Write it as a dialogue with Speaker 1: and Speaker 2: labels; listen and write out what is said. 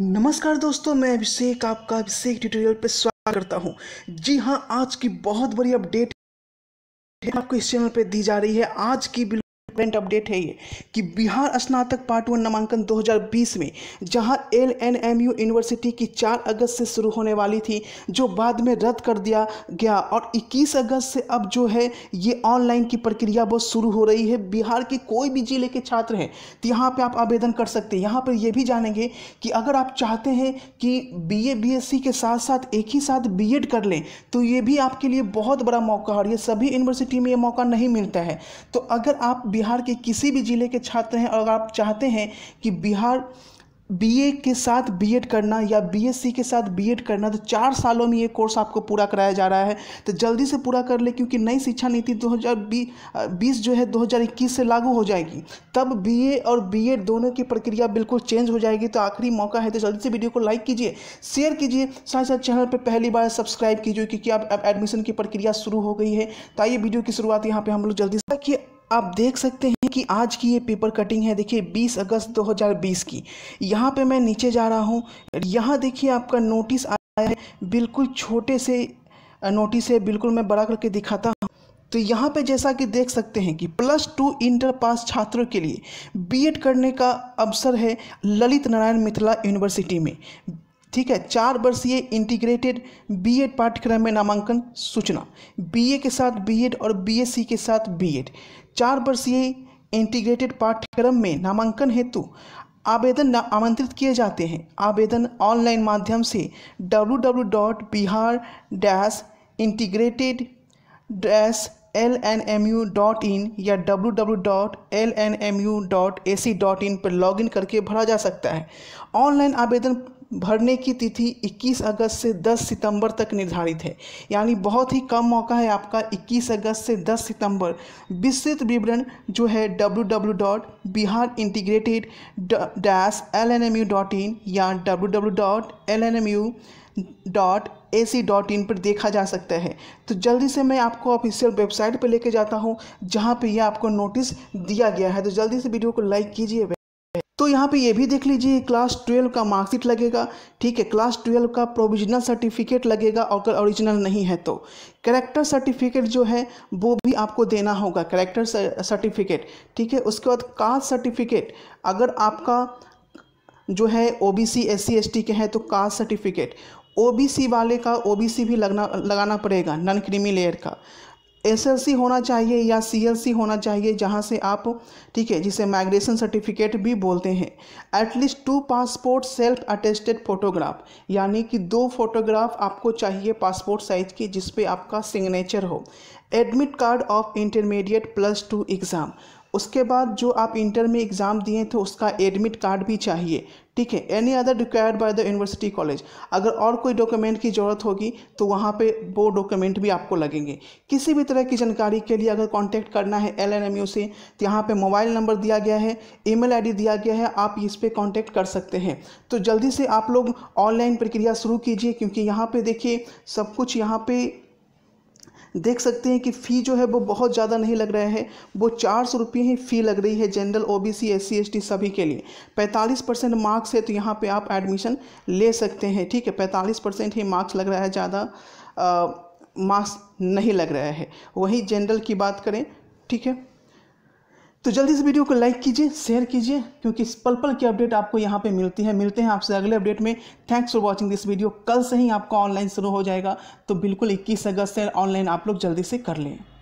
Speaker 1: नमस्कार दोस्तों मैं अभिषेक आपका अभिषेक ट्यूटोरियल पर स्वागत करता हूं जी हां आज की बहुत बड़ी अपडेट आपको इस चैनल पे दी जा रही है आज की करंट अपडेट है ये कि बिहार स्नातक पार्ट वन नामांकन 2020 में जहां L N M U university की 4 अगस्त से शुरू होने वाली थी जो बाद में रद्द कर दिया गया और 21 अगस्त से अब जो है ये ऑनलाइन की प्रक्रिया बहुत शुरू हो रही है बिहार के कोई भी जिले के छात्र हैं तो यहाँ पर आप आवेदन कर सकते हैं यहाँ पर यह भी जानेंगे कि अगर आप चाहते हैं कि बी ए के साथ साथ एक ही साथ बी कर लें तो ये भी आपके लिए बहुत बड़ा मौका है और ये सभी यूनिवर्सिटी में ये मौका नहीं मिलता है तो अगर आप बिहार बिहार के किसी भी ज़िले के छात्र हैं और आप चाहते हैं कि बिहार बीए के साथ बीएड करना या बीएससी के साथ बीएड करना तो चार सालों में ये कोर्स आपको पूरा कराया जा रहा है तो जल्दी से पूरा कर ले क्योंकि नई शिक्षा नीति 2020 जो है 2021 से लागू हो जाएगी तब बीए और बीएड दोनों की प्रक्रिया बिल्कुल चेंज हो जाएगी तो आखिरी मौका है तो जल्दी से वीडियो को लाइक कीजिए शेयर कीजिए साथ साथ चैनल पर पहली बार सब्सक्राइब कीजिए क्योंकि अब एडमिशन की प्रक्रिया शुरू हो गई है तो आइए वीडियो की शुरुआत यहाँ पर हम लोग जल्दी से रखिए आप देख सकते हैं कि आज की ये पेपर कटिंग है देखिए 20 अगस्त 2020 की यहाँ पे मैं नीचे जा रहा हूँ यहाँ देखिए आपका नोटिस आया है बिल्कुल छोटे से नोटिस है बिल्कुल मैं बड़ा करके दिखाता हूँ तो यहाँ पे जैसा कि देख सकते हैं कि प्लस टू इंटर पास छात्रों के लिए बीएड करने का अवसर है ललित नारायण मिथिला यूनिवर्सिटी में ठीक है चार वर्षीय इंटीग्रेटेड बीएड पाठ्यक्रम में नामांकन सूचना बीए के साथ बीएड और बीएससी के साथ बीएड चार वर्षीय इंटीग्रेटेड पाठ्यक्रम में नामांकन हेतु आवेदन आमंत्रित किए जाते हैं आवेदन ऑनलाइन माध्यम से W W dot Bihar dash integrated dash L N M U dot in या W W dot L N M U dot A C dot in पर लॉगिन करके भरा जा सकता है ऑनलाइन आवेदन भरने की तिथि 21 अगस्त से 10 सितंबर तक निर्धारित है यानी बहुत ही कम मौका है आपका 21 अगस्त से 10 सितंबर विस्तृत विवरण जो है W W dot Bihar integrated dash L N M U dot in या W W dot L N M U dot A C dot in पर देखा जा सकता है तो जल्दी से मैं आपको ऑफिशियल वेबसाइट पर लेके जाता हूँ जहाँ पर यह आपको नोटिस दिया गया है तो जल्दी से वीडियो को लाइक कीजिए तो यहाँ पे ये भी देख लीजिए क्लास ट्वेल्व का मार्कशीट लगेगा ठीक है क्लास ट्वेल्व का प्रोविजनल सर्टिफिकेट लगेगा अगर ओरिजिनल नहीं है तो करेक्टर सर्टिफिकेट जो है वो भी आपको देना होगा करेक्टर सर्टिफिकेट ठीक है उसके बाद कास्ट सर्टिफिकेट अगर आपका जो है O B C S C S T के हैं तो caste certificate O B C वाले का ओ बी सी भी लगना लगाना पड़ेगा नॉन क्रीमी लेयर का एसएलसी होना चाहिए या सीएलसी होना चाहिए जहाँ से आप ठीक है जिसे माइग्रेशन सर्टिफिकेट भी बोलते हैं at least two passport self attested photograph यानी कि दो फोटोग्राफ आपको चाहिए पासपोर्ट साइज की जिसपे आपका सिग्नेचर हो admit card of intermediate plus two exam उसके बाद जो आप इंटर में एग्ज़ाम दिए थे तो उसका एडमिट कार्ड भी चाहिए ठीक है any other required by the university college अगर और कोई डॉक्यूमेंट की ज़रूरत होगी तो वहाँ पे वो डॉक्यूमेंट भी आपको लगेंगे किसी भी तरह की जानकारी के लिए अगर कांटेक्ट करना है एल एन एम यू से तो यहाँ पर मोबाइल नंबर दिया गया है ईमेल आईडी दिया गया है आप इस पर कॉन्टैक्ट कर सकते हैं तो जल्दी से आप लोग ऑनलाइन प्रक्रिया शुरू कीजिए क्योंकि यहाँ पर देखिए सब कुछ यहाँ पर देख सकते हैं कि फ़ी जो है वो बहुत ज़्यादा नहीं लग रहा है वो चार सौ रुपये ही फ़ी लग रही है general O B C S C S T सभी के लिए पैंतालीस परसेंट मार्क्स है तो यहाँ पे आप एडमिशन ले सकते हैं ठीक है पैंतालीस परसेंट ही मार्क्स लग रहा है ज़्यादा मार्क्स नहीं लग रहा है वही जनरल की बात करें ठीक है तो जल्दी से वीडियो को लाइक कीजिए शेयर कीजिए क्योंकि इस पल पल की अपडेट आपको यहाँ पे मिलती है मिलते हैं आपसे अगले अपडेट में thanks for watching this video कल से ही आपका ऑनलाइन शुरू हो जाएगा तो बिल्कुल 21 अगस्त से ऑनलाइन आप लोग जल्दी से कर लें